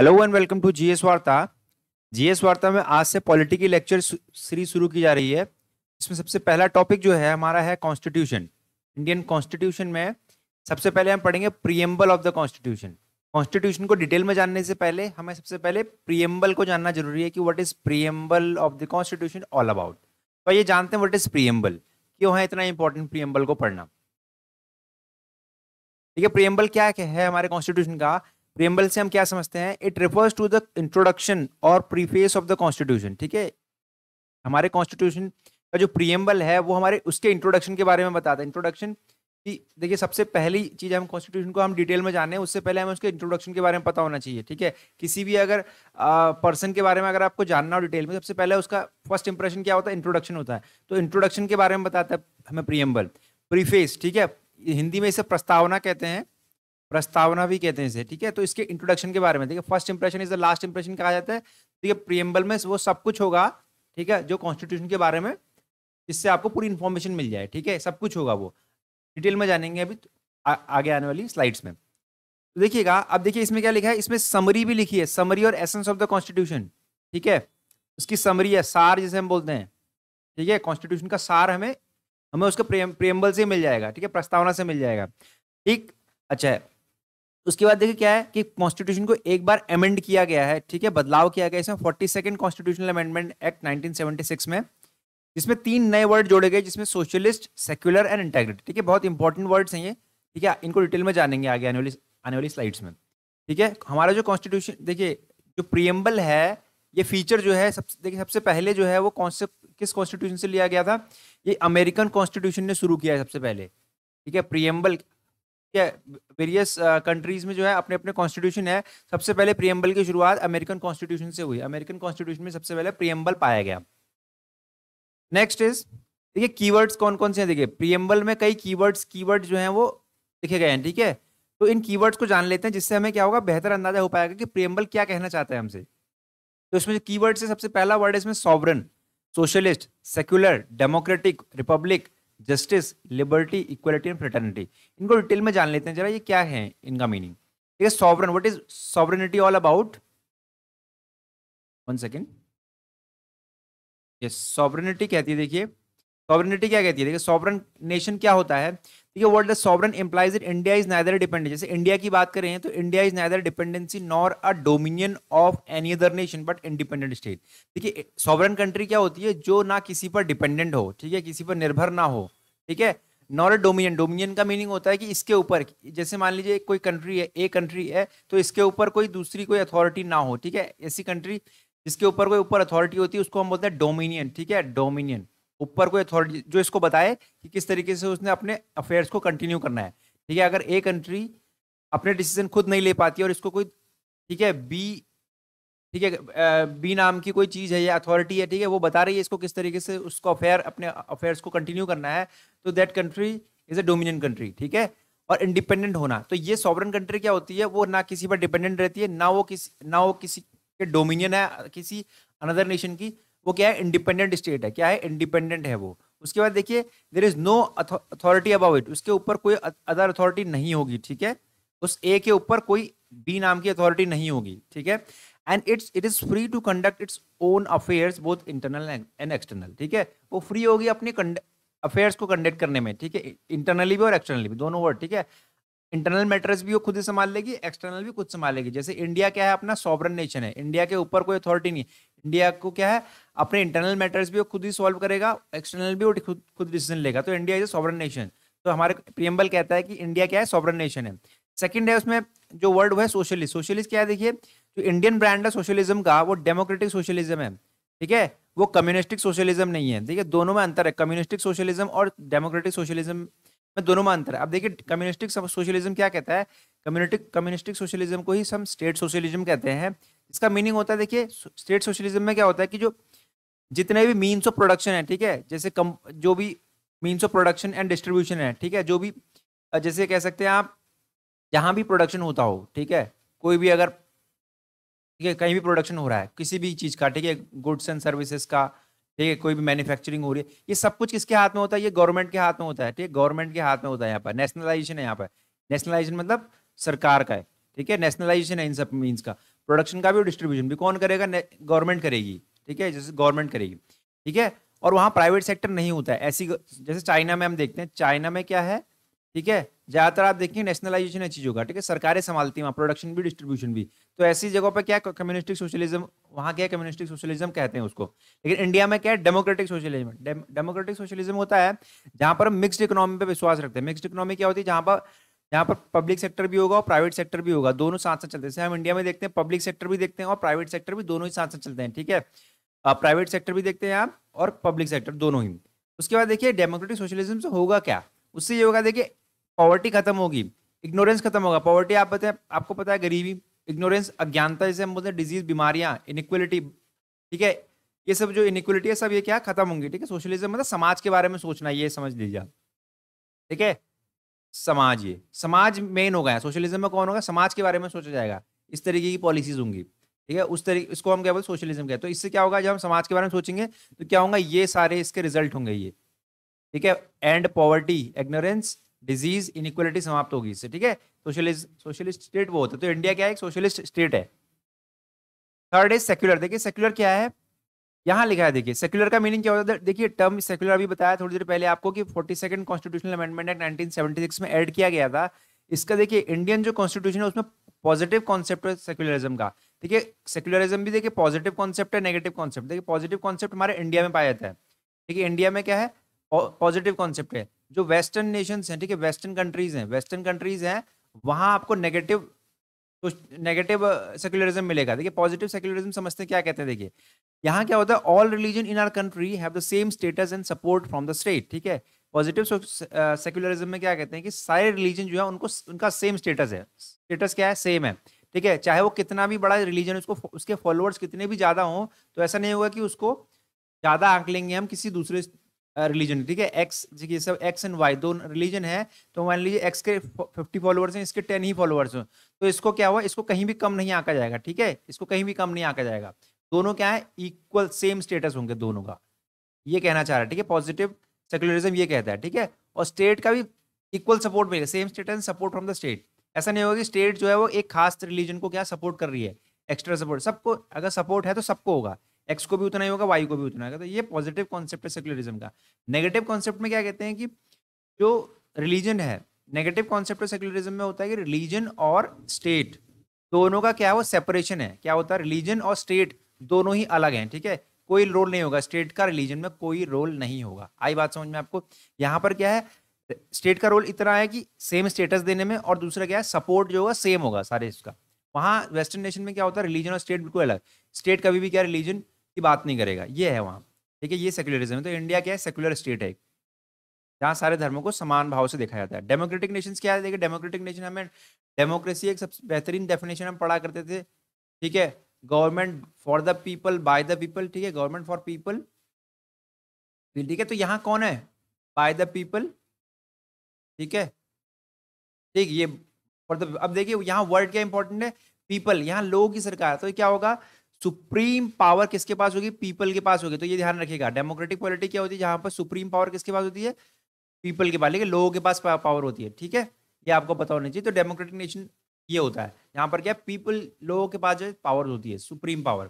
Hello and welcome to GS Varta GS Varta में आज से पॉलिटी की लेक्चर सीरीज शुरू की जा रही है इसमें सबसे पहला टॉपिक जो है हमारा है कॉन्स्टिट्यूशन इंडियन कॉन्स्टिट्यूशन में सबसे पहले हम पढ़ेंगे preamble of the constitution constitution को डिटेल में जानने से पहले हमें सबसे पहले प्रियम्बल को जानना जरूरी है कि what is preamble of the constitution all about तो ये जानते हैं वट इज प्रियम्बल क्यों है इतना इंपॉर्टेंट प्रियम्बल को पढ़ना ठीक है प्रियम्बल क्या है हमारे कॉन्स्टिट्यूशन का प्रियम्बल से हम क्या समझते हैं it refers to the introduction और प्रीफेस ऑफ द कॉन्स्टिट्यूशन ठीक है हमारे कॉन्स्टिट्यूशन का जो प्रियम्बल है वो हमारे उसके इंट्रोडक्शन के बारे में बताता है इंट्रोडक्शन की देखिए सबसे पहली चीज़ हम कॉन्स्टिट्यूशन को हम डिटेल में जाने उससे पहले हमें उसके इंट्रोडक्शन के बारे में पता होना चाहिए ठीक है किसी भी अगर पर्सन के बारे में अगर आपको जानना हो डिटेल में सबसे पहले उसका फर्स्ट इंप्रेशन क्या होता है इंट्रोडक्शन होता है तो इंट्रोडक्शन के बारे में बताता है हमें प्रियम्बल प्रीफेस ठीक है हिंदी में इसे प्रस्तावना कहते हैं प्रस्तावना भी कहते हैं इसे ठीक है तो इसके इंट्रोडक्शन के बारे में देखिए first impression is the last impression कहा जाता है ठीक है प्रियम्बल में वो सब कुछ होगा ठीक है जो कॉन्स्टिट्यूशन के बारे में इससे आपको पूरी इन्फॉर्मेशन मिल जाए ठीक है सब कुछ होगा वो डिटेल में जानेंगे अभी आ, आगे आने वाली स्लाइड्स में तो देखिएगा अब देखिए इसमें क्या लिखा है इसमें समरी भी लिखी है समरी और एसेंस ऑफ द कॉन्स्टिट्यूशन ठीक है उसकी समरी है सार जिसे हम बोलते हैं ठीक है कॉन्स्टिट्यूशन का सार हमें हमें उसके प्रेम प्रेम्बल से मिल जाएगा ठीक है प्रस्तावना से मिल जाएगा ठीक अच्छा उसके बाद देखिए क्या है कि कॉन्स्टिट्यूशन को एक बार अमेंड किया गया है ठीक है बदलाव किया गया इसमें forty second constitutional amendment act six में जिसमें तीन नए वर्ड जोड़े गए जिसमें सोशलिस्ट सेक्युलर एंड इंटेग्रिटी ठीक है बहुत इंपॉर्टेंट वर्ड्स हैं ये ठीक है इनको डिटेल में जानेंगे आगे आने वाली आने वाली स्लाइड्स में ठीक है हमारा जो कॉन्स्टिट्यूशन देखिए जो प्रियम्बल है ये फीचर जो है सबसे देखिए सबसे पहले जो है वो कॉन्सेप्ट किस कॉन्स्टिट्यूशन से लिया गया था ये अमेरिकन कॉन्स्टिट्यूशन ने शुरू किया है सबसे पहले ठीक है प्रियम्बल वेरियस कंट्रीज uh, में जो है अपने अपने कॉन्स्टिट्यूशन है सबसे पहले प्रियम्बल की शुरुआत अमेरिकन कॉन्स्टिट्यूशन से हुई अमेरिकन कॉन्स्टिट्यूशन में सबसे पहले प्रियम्बल पाया गया नेक्स्ट इज देखिए कीवर्ड्स कौन कौन से हैं देखिए प्रियम्बल में कई कीवर्ड्स कीवर्ड जो हैं वो लिखे गए हैं ठीक है तो इन कीवर्ड्स को जान लेते हैं जिससे हमें क्या होगा बेहतर अंदाजा हो पाएगा कि प्रियम्बल क्या कहना चाहते हैं हमसे तो इसमें जो कीवर्ड से सबसे पहला वर्ड है इसमें sovereign socialist secular democratic republic justice liberty equality and fraternity इनको डिटेल में जान लेते हैं जरा ये क्या है इनका मीनिंग ठीक है sovereign what is sovereignty all about one second ये सॉवरनिटी कहती है देखिए सॉवरनिटी क्या कहती है देखिए सॉवरन नेशन क्या होता है है word sovereign implies it India is neither dependent जैसे इंडिया की बात करें तो India is neither dependency nor a dominion of any other nation but independent state देखिए सॉवरन कंट्री क्या होती है जो ना किसी पर डिपेंडेंट हो ठीक है किसी पर निर्भर ना हो ठीक है नॉर अ डोमिनियन डोमिनियन का मीनिंग होता है कि इसके ऊपर जैसे मान लीजिए कोई कंट्री है ए कंट्री है तो इसके ऊपर कोई दूसरी कोई अथॉरिटी ना हो ठीक है ऐसी कंट्री जिसके ऊपर कोई ऊपर अथॉरिटी होती है उसको हम बोलते हैं डोमिनियन ठीक है डोमिनियन ऊपर कोई अथॉरिटी जो इसको बताए कि किस तरीके से उसने अपने अफेयर्स को कंटिन्यू करना है ठीक है अगर ए कंट्री अपने डिसीजन खुद नहीं ले पाती और इसको कोई ठीक है बी ठीक है बी नाम की कोई चीज़ है या अथॉरिटी है ठीक है वो बता रही है इसको किस तरीके से उसको अफेयर अपने अफेयर्स को कंटिन्यू करना है तो that country is a dominion country ठीक है और इंडिपेंडेंट होना तो ये सॉवरन कंट्री क्या होती है वो ना किसी पर डिपेंडेंट रहती है ना वो किसी ना वो किसी के डोमिनियन है किसी अनदर नेशन की वो क्या है इंडिपेंडेंट स्टेट है क्या है इंडिपेंडेंट है वो उसके बाद देखिए there is no authority above it उसके ऊपर कोई अदर अथॉरिटी नहीं होगी ठीक है उस ए के ऊपर कोई बी नाम की अथॉरिटी नहीं होगी ठीक है and it's it is free to conduct its own affairs both internal and external ठीक है वो फ्री होगी अपने अफेयर्स को कंडक्ट करने में ठीक है इंटरनली भी और एक्सटर्नली भी दोनों वर्ड ठीक है इंटरनल मैटर्स भी वो खुद ही संभाल लेगी एक्सटर्नल भी खुद संभाल लेगी जैसे इंडिया क्या है अपना सॉवरन नेशन है इंडिया के ऊपर कोई अथॉरिटी नहीं इंडिया को क्या है अपने इंटरनल मैटर्स भी वो खुद ही सॉल्व करेगा एक्सटर्नल भी वो खुद खुद डिसीजन लेगा तो India is a sovereign nation तो हमारे प्रियम्बल कहता है कि इंडिया क्या है सॉवरन नेशन है सेकंड है उसमें जो वर्ड वो है सोशलिस्ट सोशलिस्ट क्या है देखिए जो इंडियन ब्रांड है सोशलिज्म का वो डेमोक्रेटिक सोशलिज्म है ठीक है वो कम्युनिस्टिक सोशलिज्म नहीं है देखिए दोनों में अंतर है कम्युनिस्टिक सोशलिज्म और डेमोक्रेटिक सोशलिज्म में दोनों में अंतर है अब देखिए कम्युनिस्टिक सोशलिज्म क्या कहता है कम्युनिटी कम्युनिस्टिक सोशलिज्म को ही हम स्टेट सोशलिज्म कहते हैं इसका मीनिंग होता है देखिए स्टेट सोशलिज्म में क्या होता है कि जो जितने भी मीन्स ऑफ प्रोडक्शन है ठीक है जैसे कम जो भी means of production and distribution है ठीक है जो भी जैसे कह सकते हैं आप जहाँ भी प्रोडक्शन होता हो ठीक है कोई भी अगर ठीक है कहीं भी प्रोडक्शन हो रहा है किसी भी चीज़ का ठीक है गुड्स एंड सर्विसेज का ठीक है कोई भी मैन्युफैक्चरिंग हो रही है ये सब कुछ किसके हाथ में होता है ये गवर्नमेंट के हाथ में होता है ठीक है गवर्नमेंट के हाथ में होता है यहाँ पर नेशनलाइजेशन है यहाँ पर नेशनलाइजेशन मतलब सरकार का है ठीक है नेशनलाइजेशन है इन सब मीन्स का प्रोडक्शन का भी और डिस्ट्रीब्यूशन भी कौन करेगा गवर्नमेंट करेगी ठीक है जैसे गवर्नमेंट करेगी ठीक है और वहाँ प्राइवेट सेक्टर नहीं होता है ऐसी जैसे चाइना में हम देखते हैं चाइना में क्या है ठीक है ज़्यादातर आप देखिए नेशनलाइजेशन है चीज़ों का ठीक है सरकारें संभालती हैं वहाँ प्रोडक्शन भी डिस्ट्रीब्यूशन भी तो ऐसी जगहों पर क्या कम्युनिस्टिक सोशलिज्म वहाँ क्या कम्युनिस्टिक सोशलिज्म कहते हैं उसको लेकिन इंडिया में क्या है डेमोक्रेटिक सोशलिज्म डेमोक्रेटिक सोशलिज्म होता है जहाँ पर मिक्सड इकोनॉमी पर विश्वास रखते हैं मिक्सड इकोनॉमी क्या होती है जहाँ पर यहाँ पर पब्लिक सेक्टर भी होगा और प्राइवेट सेक्टर भी होगा दोनों साथ साथ चलते हैं हम इंडिया में देखते हैं पब्लिक सेक्टर भी देखते हैं और प्राइवेट सेक्टर भी दोनों ही साथ साथ चलते हैं ठीक है प्राइवेट सेक्टर भी देखते हैं आप और पब्लिक सेक्टर दोनों ही उसके बाद देखिए डेमोक्रेटिक सोशलिज्म से होगा क्या उससे ये होगा देखिए पॉवर्टी खत्म होगी इग्नोरेंस खत्म होगा पॉवर्टी आप बताएं आपको पता है गरीबी इग्नोरेंस अज्ञानता जैसे हम बोलते हैं डिजीज बीमारियाँ इनक्वलिटी ठीक है ये सब जो इनक्वलिटी है सब ये क्या खत्म होंगी ठीक है सोशलिज्म मतलब समाज के बारे में सोचना ये समझ लीजिए ठीक है समाज ये समाज मेन होगा गया सोशलिज्म में कौन होगा समाज के बारे में सोचा जाएगा इस तरीके की पॉलिसीज होंगी ठीक है उस तरीके इसको हम क्या बोलते सोशलिज्म कहते हैं तो इससे क्या होगा जब हम समाज के बारे में सोचेंगे तो क्या होगा ये सारे इसके रिजल्ट होंगे ये ठीक है and poverty ignorance disease inequality समाप्त होगी इससे ठीक है सोशलिस्ट सोशलिस्ट स्टेट वो होता है तो इंडिया क्या है एक सोशलिस्ट स्टेट है थर्ड इज सेक्युलर देखिए सेक्युलर क्या है यहाँ लिखा है देखिए सेक्युलर का मीनिंग क्या होता है देखिए टर्म सेक्युलर अभी बताया थोड़ी देर पहले आपको कि forty second constitutional amendment act nineteen seventy six में एड किया गया था इसका देखिए इंडियन जो कॉन्स्टिट्यूशन है उसमें पॉजिटिव कॉन्सेप्ट है सेक्युलरिज्म का ठीक है सेक्युलरिज्म भी देखिए पॉजिटिव कॉन्सेप्ट है नेगेटिव कॉन्सेप्ट देखिए पॉजिटिव कॉन्सेप्ट हमारे इंडिया में पाया जाता है ठीक है इंडिया में क्या है पॉजिटिव कॉन्सेप्ट है जो वेस्टर्न नेशंस हैं ठीक है वेस्टर्न कंट्रीज हैं वेस्टर्न कंट्रीज हैं वहाँ आपको नेगेटिव तो नेगेटिव सेक्युलरिज्म uh, मिलेगा देखिए पॉजिटिव सेक्युलरिज्म समझते हैं क्या कहते हैं देखिए यहाँ क्या होता है all religion in our country have the same status and support from the state ठीक है पॉजिटिव सेक्युलरिज्म uh, में क्या कहते हैं कि सारे रिलीजन जो है उनको उनका सेम स्टेटस है स्टेटस क्या है सेम है ठीक है चाहे वो कितना भी बड़ा रिलीजन उसको उसके फॉलोअर्स कितने भी ज़्यादा हों तो ऐसा नहीं होगा कि उसको ज़्यादा आंक लेंगे हम किसी दूसरे रिलीजन ठीक है एक्स ये सब एक्स एंड वाई दो रिलीजन है तो मान लीजिए एक्स के फिफ्टी फॉलोअर्स हैं इसके टेन ही फॉलोअर्स हैं तो इसको क्या हुआ इसको कहीं भी कम नहीं आका जाएगा ठीक है इसको कहीं भी कम नहीं आका जाएगा दोनों क्या है इक्वल सेम स्टेटस होंगे दोनों का ये कहना चाह रहा है ठीक है पॉजिटिव सेकुलरिज्म ये कहता है ठीक है और स्टेट का भी इक्वल सपोर्ट मिलेगा same state and support from the state ऐसा नहीं होगा कि स्टेट जो है वो एक खास रिलीजन को क्या सपोर्ट कर रही है एक्स्ट्रा सपोर्ट सबको अगर सपोर्ट है तो सबको होगा एक्स को भी उतना ही होगा वाई को भी उतना होगा तो ये पॉजिटिव कॉन्सेप्ट है सेकुलरिज्म का नेगेटिव कॉन्सेप्ट में क्या कहते हैं कि जो रिलीजन है नेगेटिव कॉन्सेप्ट सेकुलरिज्म में होता है कि रिलीजन और स्टेट दोनों का क्या है वो सेपरेशन है क्या होता है रिलीजन और स्टेट दोनों ही अलग हैं ठीक है कोई रोल नहीं होगा स्टेट का रिलीजन में कोई रोल नहीं होगा आई बात समझ में आपको यहाँ पर क्या है स्टेट का रोल इतना है कि सेम स्टेटस देने में और दूसरा क्या है सपोर्ट जो होगा सेम होगा सारे इसका वहाँ वेस्टर्न नेशन में क्या होता है रिलीजन और स्टेट बिल्कुल अलग स्टेट कभी भी क्या रिलीजन की बात नहीं करेगा ये है वहाँ ठीक है ये सेकुलरिज्म तो इंडिया क्या है सेकुलर स्टेट है जहाँ सारे धर्मों को समान भाव से देखा जाता है डेमोक्रेटिक नेशन क्या है देखिए डेमोक्रेटिक नेशन हमें डेमोक्रेसी एक सबसे बेहतरीन डेफिनेशन हम पढ़ा करते थे ठीक है government for the people by the people ठीक है गवर्नमेंट फॉर पीपल ठीक है तो यहाँ कौन है बाय द पीपल ठीक है ठीक ये फॉर द अब देखिए यहाँ वर्ड क्या इंपॉर्टेंट है पीपल यहाँ लोगों की सरकार तो क्या होगा सुप्रीम पावर किसके पास होगी पीपल के पास होगी तो ये ध्यान रखिएगा डेमोक्रेटिक पॉलिटी क्या होती है जहां पर सुप्रीम पावर किसके पास होती है पीपल के पास लेकिन लोगों के पास पावर होती है ठीक है ये आपको पता होना चाहिए तो डेमोक्रेटिक नेशन ये होता है यहाँ पर क्या पीपल लोगों के पास जो पावर होती है सुप्रीम पावर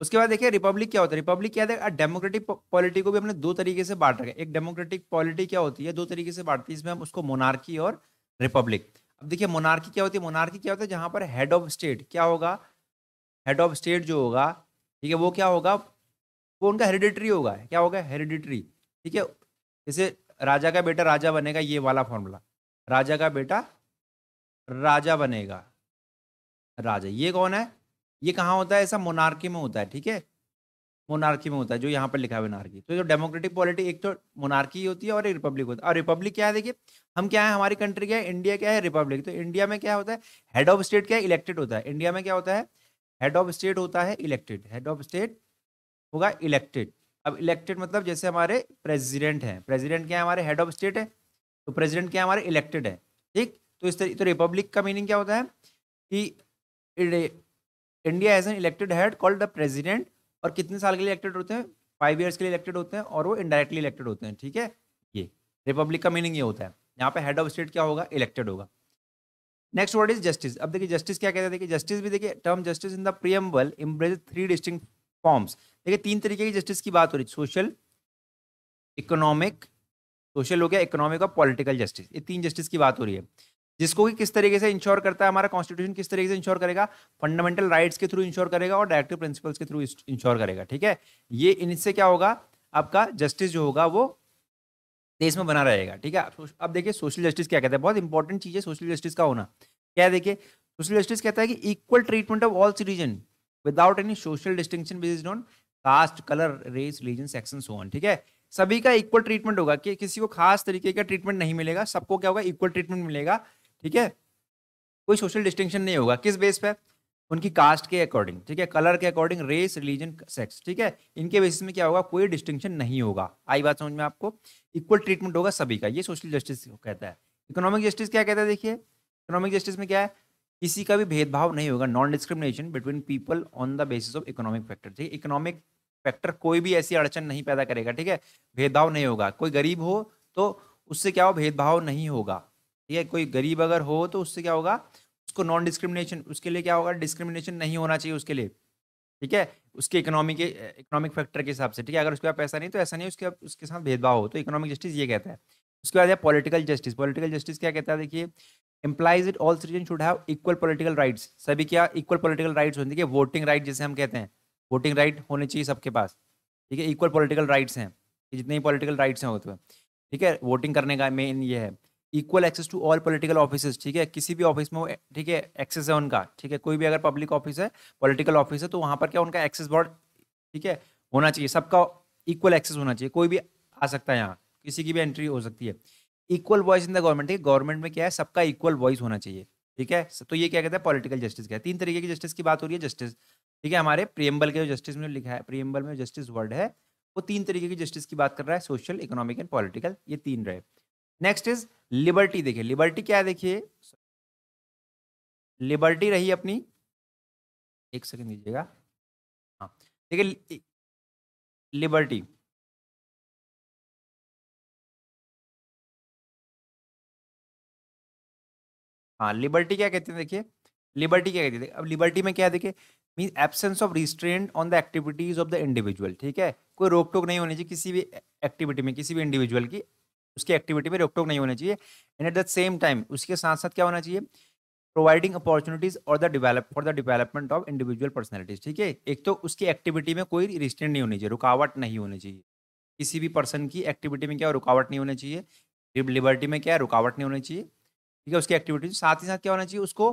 उसके बाद देखिए रिपब्लिक क्या होता है रिपब्लिक क्या है डेमोक्रेटिक पॉलिटी को भी हमने दो तरीके से बांट रखा है एक डेमोक्रेटिक पॉलिटी क्या होती है दो तरीके से बांटती है इसमें हम उसको मोनार्की और रिपब्लिक अब देखिए मोनार्की क्या होती है मोनार्की क्या होता है जहां पर हेड ऑफ स्टेट क्या होगा हेड ऑफ स्टेट जो होगा ठीक है वो क्या होगा वो उनका हेरिडिटरी होगा क्या होगा हेरिडिटरी ठीक है जैसे राजा का बेटा राजा बनेगा ये वाला फॉर्मूला राजा का बेटा राजा बनेगा राजा ये कौन है ये कहाँ होता है ऐसा मोनार्की में होता है ठीक है मोनार्की में होता है जो यहाँ पर लिखा है मोनार्की तो जो डेमोक्रेटिक पॉलिटी एक तो मोनार्की होती है और एक रिपब्लिक होता है और रिपब्लिक क्या है देखिए हम क्या है हमारी कंट्री क्या है इंडिया क्या है रिपब्लिक तो इंडिया में क्या होता है हेड ऑफ स्टेट क्या है इलेक्टेड होता है इंडिया में क्या होता है हेड ऑफ स्टेट होता है इलेक्टेड हेड ऑफ स्टेट होगा इलेक्टेड अब इलेक्टेड मतलब जैसे हमारे प्रेसिडेंट हैं प्रेसिडेंट क्या है हमारे हेड ऑफ स्टेट है तो प्रेसिडेंट क्या हमारे इलेक्टेड है ठीक तो इस तरह तो रिपब्लिक का मीनिंग क्या होता है कि India as an elected head called the president और कितने साल के लिए इलेक्टेड होते हैं फाइव ईयर्स के लिए इलेक्टेड होते हैं और वो इनडायरेक्टली इलेक्टेड होते हैं ठीक है ये रिपब्लिक का मीनिंग ये होता है यहाँ पे हेड ऑफ स्टेट क्या होगा इलेक्टेड होगा नेक्स्ट वर्ड इज जस्टिस अब देखिए जस्टिस क्या कहते हैं देखिए जस्टिस भी देखिए term justice in the preamble embrace three distinct forms देखिए तीन तरीके की जस्टिस की बात हो रही है सोशल इकोनॉमिक सोशल हो गया इकोनॉमिक और पॉलिटिकल जस्टिस ये तीन जस्टिस की बात हो रही है जिसको कि किस तरीके से इंश्योर करता है हमारा कॉन्स्टिट्यूशन किस तरीके से इंश्योर करेगा फंडामेंटल राइट्स के थ्रू इंश्योर करेगा और डायरेक्टिव प्रिंसिपल्स के थ्रू इंश्योर करेगा ठीक है ये इनसे क्या होगा आपका जस्टिस जो होगा वो देश में बना रहेगा ठीक है अब देखिए सोशल जस्टिस क्या कहता है बहुत इंपॉर्टेंट चीज़ है सोशल जस्टिस का होना क्या देखिए सोशल जस्टिस कहता है कि equal treatment of all citizen without any social distinction based on caste colour race religion section so on ठीक है सभी का इक्वल ट्रीटमेंट होगा कि किसी को खास तरीके का ट्रीटमेंट नहीं मिलेगा सबको क्या होगा इक्वल ट्रीटमेंट मिलेगा ठीक है कोई सोशल डिस्टिंक्शन नहीं होगा किस बेस पर उनकी कास्ट के अकॉर्डिंग ठीक है कलर के अकॉर्डिंग रेस रिलीजन सेक्स ठीक है इनके बेसिस में क्या होगा कोई डिस्टिंक्शन नहीं होगा आई बात समझ में आपको इक्वल ट्रीटमेंट होगा सभी का ये सोशल जस्टिस कहता है इकोनॉमिक जस्टिस क्या कहता है देखिए इकोनॉमिक जस्टिस में क्या है किसी का भी भेदभाव नहीं होगा non discrimination between people on the basis of economic factor ठीक है इकोनॉमिक फैक्टर कोई भी ऐसी अड़चन नहीं पैदा करेगा ठीक है भेदभाव नहीं होगा कोई गरीब हो तो उससे क्या हो भेदभाव नहीं होगा ठीक है कोई गरीब अगर हो तो उससे क्या होगा उसको नॉन डिस्क्रिमिनेशन उसके लिए क्या होगा डिस्क्रिमिनेशन नहीं होना चाहिए उसके लिए ठीक है उसके इकोनॉमिक के इकोनॉमिक फैक्टर के हिसाब से ठीक है अगर उसके पास पैसा नहीं तो ऐसा नहीं उसके उसके साथ भेदभाव हो तो इकोनॉमिक जस्टिस ये कहता है उसके बाद है पॉलिटिकल जस्टिस पॉलिटिकल जस्टिस क्या कहता है देखिए implies it all citizen should have equal political rights सभी क्या इक्वल पॉलिटिकल राइट्स होने देखिए वोटिंग राइट जैसे हम कहते हैं वोटिंग राइट होने चाहिए सबके पास ठीक है इक्वल पॉलिटिकल राइट्स हैं जितने ही पॉलिटिकल राइट्स हैं होते तो। हैं ठीक है वोटिंग करने का मेन ये है equal access to all political office ठीक है किसी भी ऑफिस में ठीक है एक्सेस है उनका ठीक है कोई भी अगर पब्लिक ऑफिस है पॉलिटिकल ऑफिस है तो वहाँ पर क्या उनका एक्सेस बॉर्ड ठीक है होना चाहिए सबका इक्वल एक्सेस होना चाहिए कोई भी आ सकता है यहाँ किसी की भी एंट्री हो सकती है equal voice in the government ठीक है गवर्नमेंट में क्या है सबका इक्वल वॉइस होना चाहिए ठीक है तो ये क्या कहता है पॉलिटिकल जस्टिस क्या है तीन तरीके की जस्टिस की बात हो रही है जस्टिस ठीक है हमारे प्रियम्बल के जो जस्टिस में लिखा है प्रियम्बल में जस्टिस वर्ड है वो तीन तरीके की जस्टिस की बात कर रहा है सोशल इकोनॉमिक एंड पॉलिटिकल ये तीन रहे नेक्स्ट इज लिबर्टी देखिए लिबर्टी क्या देखिए लिबर्टी रही अपनी एक सेकंड दीजिएगा हाँ देखिए लिबर्टी हाँ लिबर्टी क्या कहते हैं देखिए लिबर्टी क्या कहती है अब लिबर्टी में क्या देखिए mean absence of restraint on the activities of the individual ठीक है कोई रोक टोक नहीं होनी चाहिए किसी भी एक्टिविटी में किसी भी इंडिविजुअल की उसकी एक्टिविटी में रोकटोक नहीं होना चाहिए and at the same time उसके साथ साथ क्या होना चाहिए प्रोवाइडिंग अपॉर्चुनिटीज और the develop for the development of individual personalities ठीक है एक तो उसकी एक्टिविटी में कोई रिस्टेंट नहीं होनी चाहिए रुकावट नहीं होनी चाहिए किसी भी पर्सन की एक्टिविटी में क्या रुकावट नहीं होनी चाहिए लिबर्टी में क्या रुकावट नहीं होनी चाहिए ठीक है उसकी एक्टिविटी साथ ही साथ क्या होना चाहिए उसको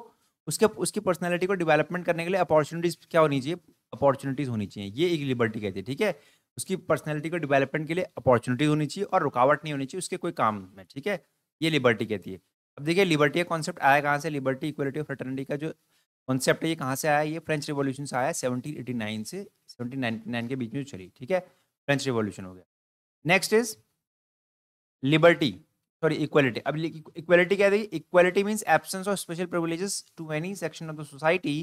उसके उसकी पर्सनैलिटी को डिवेलपमेंट करने के लिए अपॉर्चुनिटीज क्या होनी चाहिए अपॉर्चुनिटीज होनी चाहिए ये एक लिबर्टी कहती है ठीक है उसकी पर्सनैलिटी को डेवलपमेंट के लिए अपॉर्चुनिटी होनी चाहिए और रुकावट नहीं होनी चाहिए उसके कोई काम में ठीक है ये लिबर्टी कहती है अब देखिए लिबर्टी का कॉन्सेप्ट आया कहाँ से लिबर्टी इक्वलिटी और फ्रेटर्निटी का जो कॉन्सेप्ट है ये कहाँ से आया ये फ्रेंच रिवोल्यूशन से आया सेवनटीन एटी नाइन से सेवनटीन नाइनटी नाइन के बीच में चली ठीक है फ्रेंच रिवोल्यूशन हो गया next is liberty sorry equality अब इक्वलिटी क्या देखिए equality means absence of special privileges to any section of the society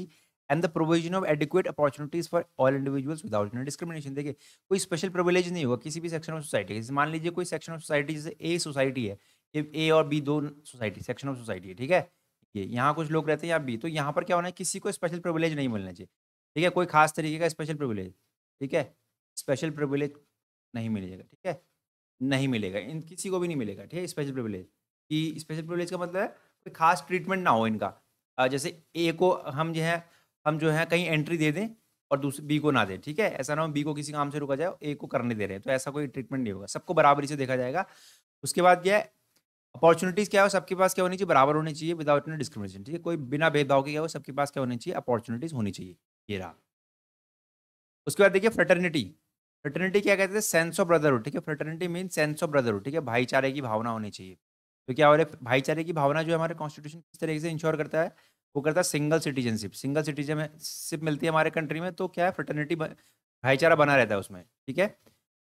and the provision of adequate opportunities for all individuals without discrimination देखिए कोई special privilege नहीं होगा किसी भी section of society जैसे मान लीजिए कोई सेक्शन ऑफ सोसाइटी जैसे ए सोसाइटी है ए और बी दो सोसाइटी सेक्शन ऑफ सोसाइटी है ठीक है ये यहाँ कुछ लोग रहते हैं यहाँ बी तो यहाँ पर क्या होना है किसी को स्पेशल प्रिविलेज नहीं मिलना चाहिए ठीक है कोई खास तरीके का स्पेशल प्रिविलेज ठीक है स्पेशल प्रिविलेज नहीं मिलेगा ठीक है नहीं मिलेगा इन किसी को भी नहीं मिलेगा ठीक है स्पेशल प्रिविलेज कि स्पेशल प्रिविलेज का मतलब है कोई खास ट्रीटमेंट ना हो इनका जैसे ए को हम जो है हम जो है कहीं एंट्री दे दें और दूसरे बी को ना दें ठीक है ऐसा ना हो बी को किसी काम से रुका जाए ए को करने दे रहे हैं तो ऐसा कोई ट्रीटमेंट नहीं होगा सबको बराबरी से देखा जाएगा उसके बाद क्या है अपॉर्चुनिटीज़ क्या हो सबके पास क्या होनी चाहिए बराबर होनी चाहिए विदाउट एनी डिस्क्रिमिनेशन ठीक है कोई बिना भेदभाव के क्या हो सबके पास क्या होनी चाहिए अपॉर्चुनिटीज़ होनी चाहिए ये रहा उसके बाद देखिए फ्रेटर्निटी फ्रेटर्निटी क्या कहते हैं सेंस ऑफ ब्रदरहुड ठीक है fraternity mean sense of brotherhood ठीक है भाईचारे की भावना होनी चाहिए तो क्या हो रहा है भाईचारे की भावना जो है हमारे कॉन्स्टिट्यूशन किस तरीके से इंश्योर करता है वो करता है सिंगल सिटीजनशिप सिंगल सिटीजनशिप मिलती है हमारे कंट्री में तो क्या है फ्रटर्निटी भाईचारा बना रहता है उसमें ठीक है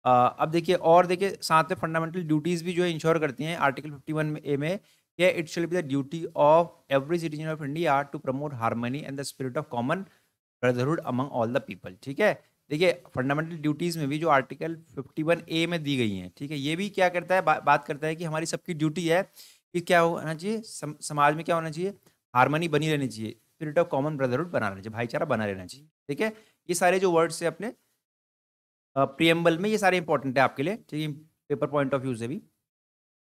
अब देखिए और देखिए साथ में फंडामेंटल ड्यूटीज़ भी जो है इंश्योर करती हैं आर्टिकल फिफ्टी वन ए में क्या it should be the duty of every citizen of India to promote harmony and the spirit of common brotherhood among all the people ठीक है देखिए फंडामेंटल ड्यूटीज़ में भी जो आर्टिकल फिफ्टी वन ए में दी गई हैं ठीक है ये भी क्या करता है बा, बात करता है कि हमारी सबकी ड्यूटी है कि क्या होना चाहिए सम, समाज में क्या होना चाहिए हारमोनी बनी रहनी चाहिए स्पिरिट ऑफ कॉमन ब्रदरहुड बना रहना चाहिए भाईचारा बना रहना चाहिए ठीक है ये सारे जो वर्ड्स है अपने प्रियम्बल में ये सारे इंपॉर्टेंट है आपके लिए ठीक है पेपर पॉइंट ऑफ व्यू से भी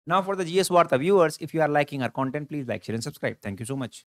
now for the GS Warta viewers if you are liking our content please like share and subscribe thank you so much